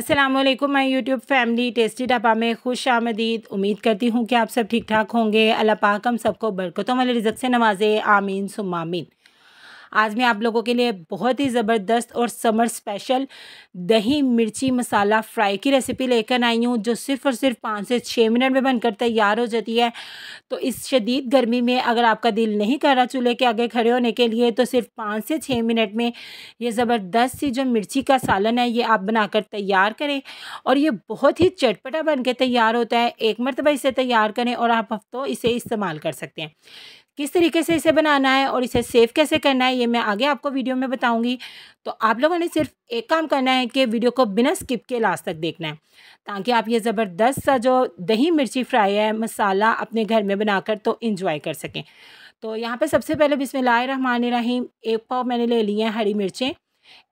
अस्सलाम वालेकुम मैं यूट्यूब फैमिली टेस्टी ढाबा में खुश आमदीद उम्मीद करती हूँ कि आप सब ठीक ठाक होंगे अल्लाह पाक हम सबको बरकतों वाले रिजक से नवाजे आमीन सुमामीन आज मैं आप लोगों के लिए बहुत ही ज़बरदस्त और समर स्पेशल दही मिर्ची मसाला फ्राई की रेसिपी लेकर आई हूँ जो सिर्फ़ और सिर्फ पाँच से छः मिनट में बनकर तैयार हो जाती है तो इस शदीद गर्मी में अगर आपका दिल नहीं कर रहा चूल्हे के आगे खड़े होने के लिए तो सिर्फ पाँच से छः मिनट में ये ज़बरदस्त सी जो मिर्ची का सालन है ये आप बनाकर तैयार करें और ये बहुत ही चटपटा बन के तैयार होता है एक मरतबा इसे तैयार करें और आप हफ्तों इसे इस्तेमाल कर सकते हैं किस तरीके से इसे बनाना है और इसे सेव कैसे करना है ये मैं आगे आपको वीडियो में बताऊंगी तो आप लोगों ने सिर्फ एक काम करना है कि वीडियो को बिना स्किप के लास्ट तक देखना है ताकि आप ये ज़बरदस्त सा जो दही मिर्ची फ्राई है मसाला अपने घर में बनाकर तो इन्जॉय कर सकें तो यहाँ पर सबसे पहले रही एक पाव मैंने ले लिए हैं हरी मिर्चें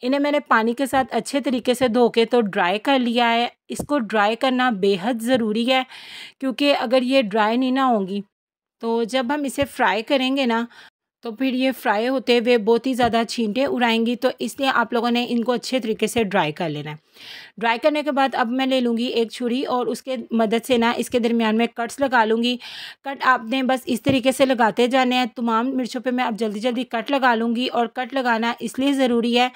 इन्हें मैंने पानी के साथ अच्छे तरीके से धो के तो ड्राई कर लिया है इसको ड्राई करना बेहद ज़रूरी है क्योंकि अगर ये ड्राई नहीं ना होंगी तो जब हम इसे फ्राई करेंगे ना तो फिर ये फ्राई होते हुए बहुत ही ज़्यादा छींटे उड़ाएंगी तो इसलिए आप लोगों ने इनको अच्छे तरीके से ड्राई कर लेना है ड्राई करने के बाद अब मैं ले लूँगी एक छुरी और उसके मदद से ना इसके दरमियान में कट्स लगा लूँगी कट आपने बस इस तरीके से लगाते जाने हैं तमाम मिर्चों पर मैं अब जल्दी जल्दी कट लगा लूँगी और कट लगाना इसलिए ज़रूरी है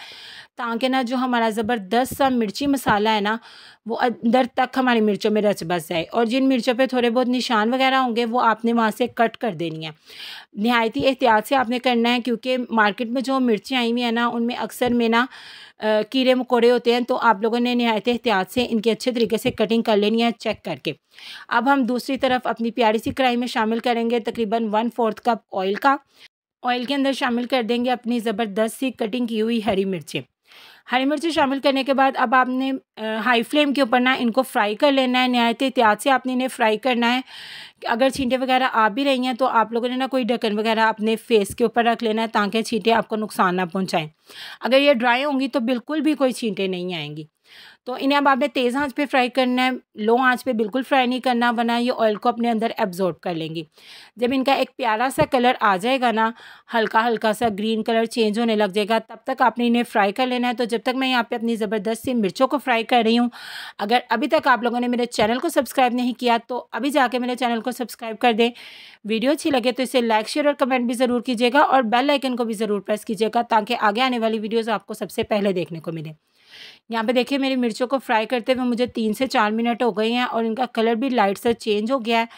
ताकि ना जो हमारा ज़बरदस्त सा मिर्ची मसाला है ना वो अंदर तक हमारी मिर्चों में रच बस जाए और जिन मिर्चों पे थोड़े बहुत निशान वगैरह होंगे वो आपने वहाँ से कट कर देनी है नहायती एहतियात से आपने करना है क्योंकि मार्केट में जो मिर्ची आई हुई है ना उनमें अक्सर में ना कीड़े मकोड़े होते हैं तो आप लोगों ने नहायत एहतियात से इनकी अच्छे तरीके से कटिंग कर लेनी है चेक करके अब हम दूसरी तरफ अपनी प्यारी सी कढ़ाई में शामिल करेंगे तकरीबन वन फोर्थ कप ऑयल का ऑयल के अंदर शामिल कर देंगे अपनी ज़बरदस्त सी कटिंग की हुई हरी मिर्चें हरी मिर्ची शामिल करने के बाद अब आपने हाई फ्लेम के ऊपर ना इनको फ्राई कर लेना है नहायत एहतियात से आपने इन्हें फ्राई करना है अगर छींटे वगैरह आ भी रही हैं तो आप लोगों ने ना कोई ढक्कन वगैरह अपने फेस के ऊपर रख लेना है ताकि छींटे आपको नुकसान ना पहुँचाएँ अगर ये ड्राई होंगी तो बिल्कुल भी कोई छींटे नहीं आएंगी तो इन्हें अब आपने तेज़ आंच पे फ्राई करना है लो आंच पे बिल्कुल फ्राई नहीं करना वरना ये ऑयल को अपने अंदर एब्जॉर्ब कर लेंगी जब इनका एक प्यारा सा कलर आ जाएगा ना हल्का हल्का सा ग्रीन कलर चेंज होने लग जाएगा तब तक आपने इन्हें फ्राई कर लेना है तो जब तक मैं यहाँ पे अपनी ज़बरदस्त सी मिर्चों को फ्राई कर रही हूँ अगर अभी तक आप लोगों ने मेरे चैनल को सब्सक्राइब नहीं किया तो अभी जाके मेरे चैनल को सब्सक्राइब कर दें वीडियो अच्छी लगे तो इसे लाइक शेयर और कमेंट भी ज़रूर कीजिएगा और बेल आइकन को भी ज़रूर प्रेस कीजिएगा ताकि आगे आने वाली वीडियोज़ आपको सबसे पहले देखने को मिले यहाँ पे देखिए मेरी मिर्चों को फ्राई करते हुए मुझे तीन से चार मिनट हो गए हैं और इनका कलर भी लाइट सा चेंज हो गया है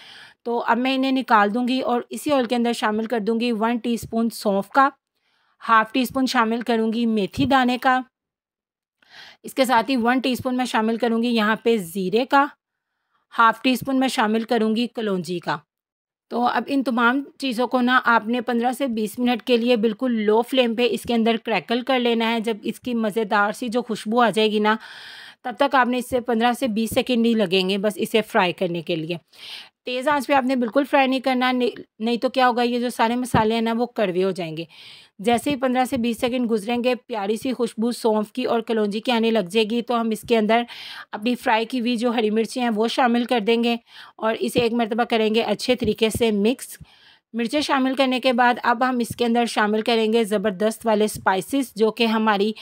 तो अब मैं इन्हें निकाल दूँगी और इसी ऑयल के अंदर शामिल कर दूँगी वन टी स्पून सौंफ का हाफ़ टी स्पून शामिल करूँगी मेथी दाने का इसके साथ ही वन टीस्पून मैं शामिल करूँगी यहाँ पे ज़ीरे का हाफ़ टी स्पून मैं शामिल करूँगी कलौजी का तो अब इन तमाम चीज़ों को ना आपने 15 से 20 मिनट के लिए बिल्कुल लो फ्लेम पे इसके अंदर क्रैकल कर लेना है जब इसकी मज़ेदार सी जो खुशबू आ जाएगी ना तब तक आपने इससे 15 से 20 सेकेंड ही लगेंगे बस इसे फ्राई करने के लिए तेज़ आंच पे आपने बिल्कुल फ्राई नहीं करना नहीं, नहीं तो क्या होगा ये जो सारे मसाले हैं ना वो कड़वे हो जाएंगे जैसे ही पंद्रह से बीस सेकंड गुजरेंगे प्यारी सी खुशबू सौंफ की और कलौजी की आने लग जाएगी तो हम इसके अंदर अपनी फ्राई की हुई जो हरी मिर्ची हैं वो शामिल कर देंगे और इसे एक मरतबा करेंगे अच्छे तरीके से मिक्स मिर्चें शामिल करने के बाद अब हम इसके अंदर शामिल करेंगे ज़बरदस्त वाले स्पाइसिस जो कि हमारी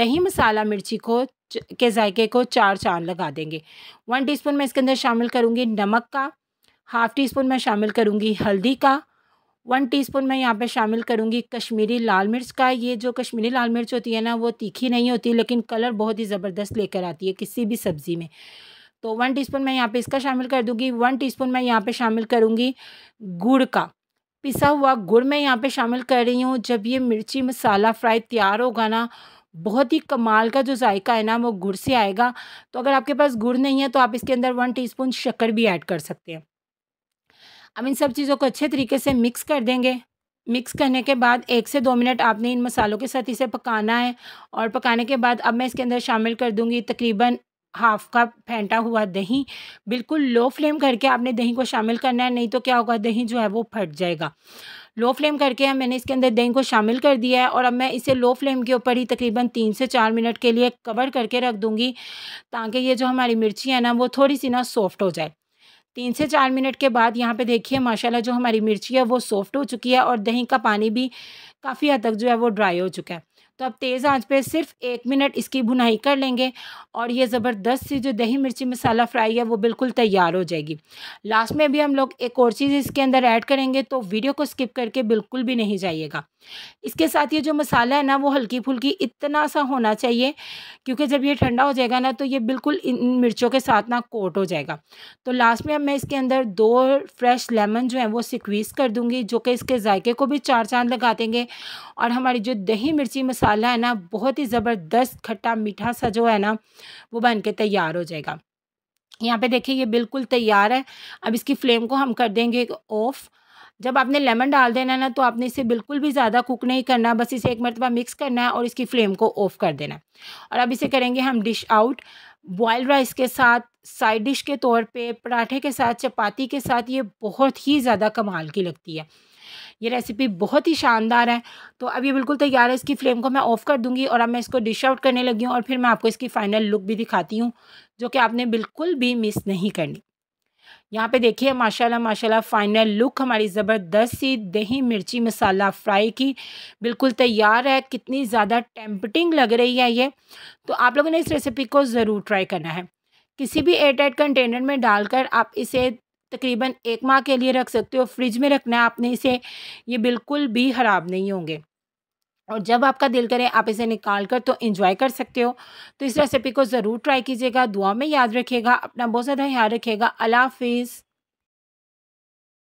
दही मसाला मिर्ची को के जायके को चार चांद लगा देंगे वन टीस्पून मैं इसके अंदर शामिल करूँगी नमक का हाफ़ टी स्पून मैं शामिल करूँगी हल्दी का वन टीस्पून मैं यहाँ पे शामिल करूँगी कश्मीरी लाल मिर्च का ये जो कश्मीरी लाल मिर्च होती है ना वो तीखी नहीं होती लेकिन कलर बहुत ही ज़बरदस्त लेकर आती है किसी भी सब्ज़ी में तो वन टीस्पून मैं यहाँ पे इसका शामिल कर दूँगी वन टीस्पून मैं यहाँ पे शामिल करूँगी गुड़ का पिसा हुआ गुड़ मैं यहाँ पर शामिल कर रही हूँ जब ये मिर्ची मसाला फ्राई तैयार होगा ना बहुत ही कमाल का जो जायका है ना वो गुड़ से आएगा तो अगर आपके पास गुड़ नहीं है तो आप इसके अंदर वन टी शक्कर भी ऐड कर सकते हैं अब इन सब चीज़ों को अच्छे तरीके से मिक्स कर देंगे मिक्स करने के बाद एक से दो मिनट आपने इन मसालों के साथ इसे पकाना है और पकाने के बाद अब मैं इसके अंदर शामिल कर दूँगी तकरीबन हाफ कप फेंटा हुआ दही बिल्कुल लो फ्लेम करके आपने दही को शामिल करना है नहीं तो क्या होगा दही जो है वो फट जाएगा लो फ्लेम करके मैंने इसके अंदर दही को शामिल कर दिया है और अब मैं इसे लो फ्लेम के ऊपर ही तकरीबन तीन से चार मिनट के लिए कवर करके रख दूंगी ताकि ये जो हमारी मिर्ची है ना वो थोड़ी सी ना सॉफ्ट हो जाए तीन से चार मिनट के बाद यहाँ पे देखिए माशाल्लाह जो हमारी मिर्ची है वो सॉफ्ट हो चुकी है और दही का पानी भी काफ़ी हद तक जो है वो ड्राई हो चुका है तो अब तेज़ आंच पे सिर्फ एक मिनट इसकी भुनाई कर लेंगे और ये ज़बरदस्त सी जो दही मिर्ची मसाला फ्राई है वो बिल्कुल तैयार हो जाएगी लास्ट में भी हम लोग एक और चीज़ इसके अंदर ऐड करेंगे तो वीडियो को स्किप करके बिल्कुल भी नहीं जाइएगा इसके साथ ये जो मसाला है ना वो हल्की फुल्की इतना सा होना चाहिए क्योंकि जब ये ठंडा हो जाएगा ना तो ये बिल्कुल इन मिर्चों के साथ ना कोट हो जाएगा तो लास्ट में मैं इसके अंदर दो फ्रेश लेमन जो है वो सिक्वीज़ कर दूँगी जो कि इसके जायके को भी चार चांद लगा देंगे और हमारी जो दही मिर्ची मसाला मसाला है ना बहुत ही ज़बरदस्त खट्टा मीठा सा जो है ना वो बन के तैयार हो जाएगा यहाँ पे देखिए ये बिल्कुल तैयार है अब इसकी फ्लेम को हम कर देंगे ऑफ़ जब आपने लेमन डाल देना ना तो आपने इसे बिल्कुल भी ज़्यादा कुक नहीं करना बस इसे एक मरतबा मिक्स करना है और इसकी फ्लेम को ऑफ़ कर देना और अब इसे करेंगे हम डिश आउट बॉयल राइस के साथ साइड डिश के तौर पे पराठे के साथ चपाती के साथ ये बहुत ही ज़्यादा कमाल की लगती है ये रेसिपी बहुत ही शानदार है तो अब ये बिल्कुल तैयार है इसकी फ्लेम को मैं ऑफ़ कर दूंगी और अब मैं इसको डिश आउट करने लगी हूँ और फिर मैं आपको इसकी फ़ाइनल लुक भी दिखाती हूँ जो कि आपने बिल्कुल भी मिस नहीं करनी यहाँ पे देखिए माशाल्लाह माशाल्लाह फाइनल लुक हमारी ज़बरदस्त सी दही मिर्ची मसाला फ्राई की बिल्कुल तैयार है कितनी ज़्यादा टेम्पटिंग लग रही है ये तो आप लोगों ने इस रेसिपी को ज़रूर ट्राई करना है किसी भी एयरटाइट कंटेनर में डालकर आप इसे तकरीबन एक माह के लिए रख सकते हो फ्रिज में रखना है आपने इसे ये बिल्कुल भी ख़राब नहीं होंगे और जब आपका दिल करे आप इसे निकाल कर तो इन्जॉय कर सकते हो तो इस रेसिपी को ज़रूर ट्राई कीजिएगा दुआ में याद रखिएगा अपना बहुत ज़्यादा ख्याल रखिएगा अला हाफिज़